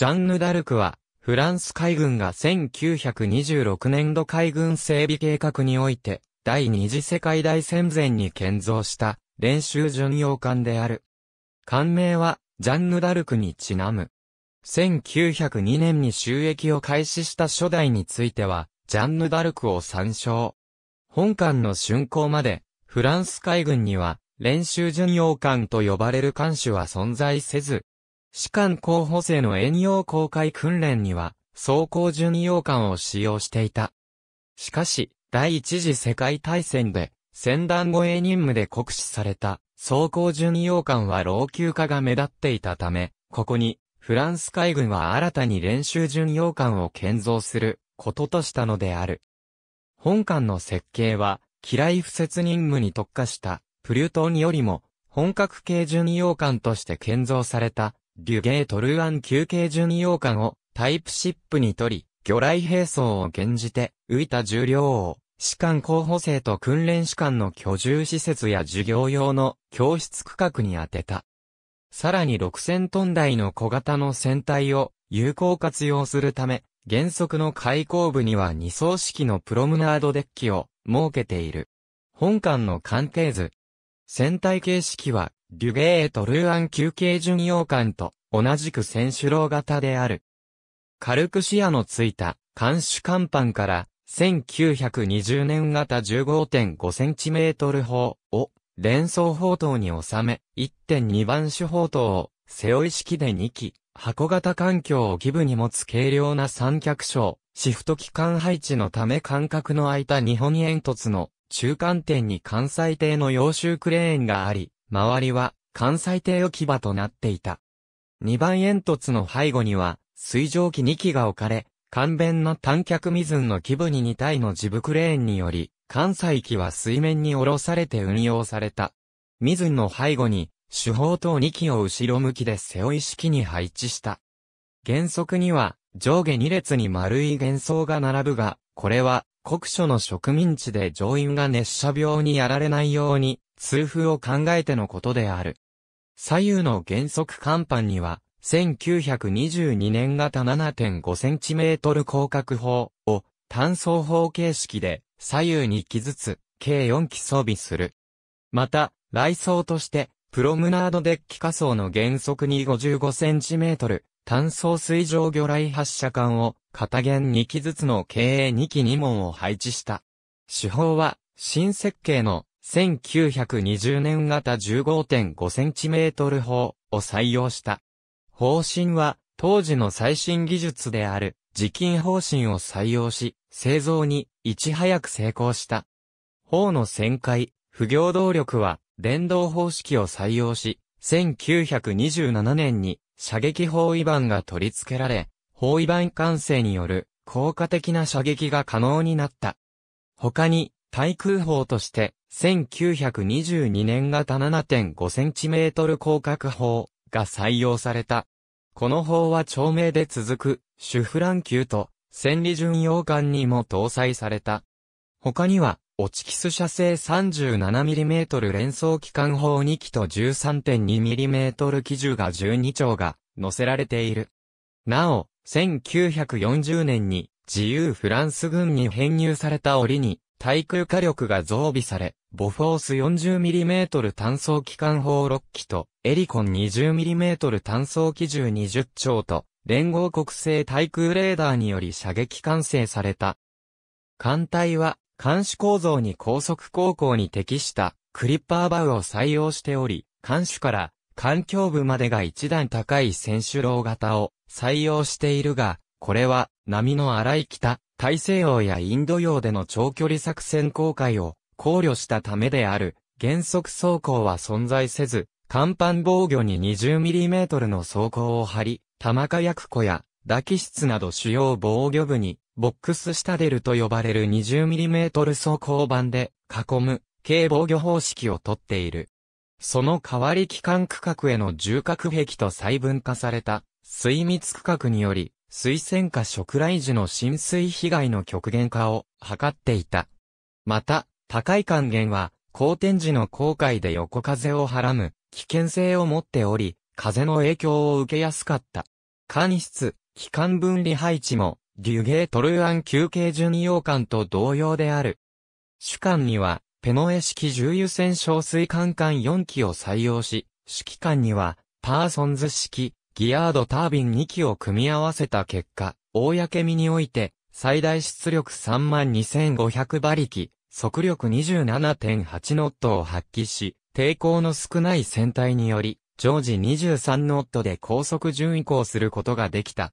ジャンヌ・ダルクは、フランス海軍が1926年度海軍整備計画において、第二次世界大戦前に建造した練習巡洋艦である。艦名は、ジャンヌ・ダルクにちなむ。1902年に収益を開始した初代については、ジャンヌ・ダルクを参照。本艦の竣工まで、フランス海軍には、練習巡洋艦と呼ばれる艦種は存在せず、士官候補生の遠洋航海訓練には、装甲巡洋艦を使用していた。しかし、第一次世界大戦で、戦団護衛任務で酷使された、装甲巡洋艦は老朽化が目立っていたため、ここに、フランス海軍は新たに練習巡洋艦を建造する、こととしたのである。本艦の設計は、機雷不設任務に特化した、プリュトンよりも、本格系巡洋艦として建造された、デュゲートルーアン休憩巡洋艦をタイプシップに取り、魚雷兵装を現じて、浮いた重量を、士官候補生と訓練士官の居住施設や授業用の教室区画に当てた。さらに6000トン台の小型の船体を有効活用するため、原則の開口部には二層式のプロムナードデッキを設けている。本館の関係図。船体形式はデュゲート・ルーアン休憩巡洋艦と同じく選手楼型である。軽く視野のついた艦首甲板から1920年型 15.5cm 砲を連装砲塔に収め、1.2番手砲塔を背負い式で2機、箱型環境を義務に持つ軽量な三脚章、シフト機関配置のため間隔の空いた日本煙突の中間点に関西艇の洋州クレーンがあり、周りは関西艇置き場となっていた。2番煙突の背後には、水蒸気2機が置かれ、関弁の短脚水の基部に2体のジブクレーンにより、関西機は水面に下ろされて運用された。水の背後に、手法等2機を後ろ向きで背負い式に配置した。原則には、上下2列に丸い幻想が並ぶが、これは、国書の植民地で上院が熱射病にやられないように、通風を考えてのことである。左右の原則甲板には、1922年型7.5センチメートル広角砲を単装砲形式で左右に機ずつ計4機装備する。また、来装としてプロムナードデッキ仮装の原則に55センチメートル単装水上魚雷発射管を片弦2機ずつの経営2機2門を配置した。手法は新設計の1920年型 15.5cm 砲を採用した。方針は当時の最新技術である自金方針を採用し、製造にいち早く成功した。砲の旋回、不行動力は電動方式を採用し、1927年に射撃砲囲板が取り付けられ、砲囲板完成による効果的な射撃が可能になった。他に対空砲として1922年型 7.5cm 広角砲が採用された。この砲は長命で続く、主フラン級と、千里巡洋艦にも搭載された。他には、オチキス射精 37mm 連装機関砲2機と 13.2mm 機銃が12丁が載せられている。なお、1940年に自由フランス軍に編入された折に対空火力が増備され、ボフォース 40mm 単装機関砲6機と、エリコン 20mm 単装機銃20丁と、連合国製対空レーダーにより射撃完成された。艦隊は、監視構造に高速航行に適した、クリッパーバウを採用しており、艦首から、環境部までが一段高い選手楼型を採用しているが、これは、波の荒い北、大西洋やインド洋での長距離作戦航海を考慮したためである、原則走行は存在せず、甲板防御に 20mm の装甲を張り、玉火薬庫や、打機室など主要防御部に、ボックス下デルと呼ばれる 20mm 装甲板で、囲む、軽防御方式をとっている。その代わり機関区画への重核壁と細分化された、水密区画により、水仙化植来時の浸水被害の極限化を図っていた。また、高い還元は、高天時の航海で横風をはらむ危険性を持っており、風の影響を受けやすかった。管室、機関分離配置も、デュゲートルアン休憩順洋管と同様である。主管には、ペノエ式重油船小水管管4機を採用し、指揮官には、パーソンズ式、ギアードタービン2機を組み合わせた結果、公身において、最大出力32,500馬力、速力27.8ノットを発揮し、抵抗の少ない船体により、常時23ノットで高速順移行することができた。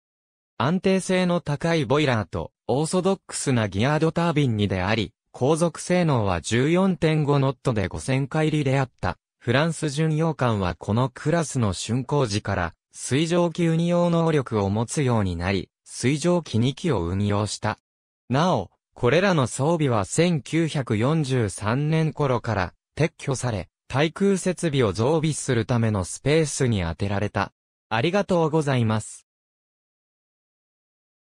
安定性の高いボイラーと、オーソドックスなギアードタービンにであり、航続性能は14.5ノットで5000回りであった。フランス巡洋艦はこのクラスの竣工時から水蒸気運用能力を持つようになり、水蒸気2機を運用した。なお、これらの装備は1943年頃から撤去され、対空設備を増備するためのスペースに充てられた。ありがとうございます。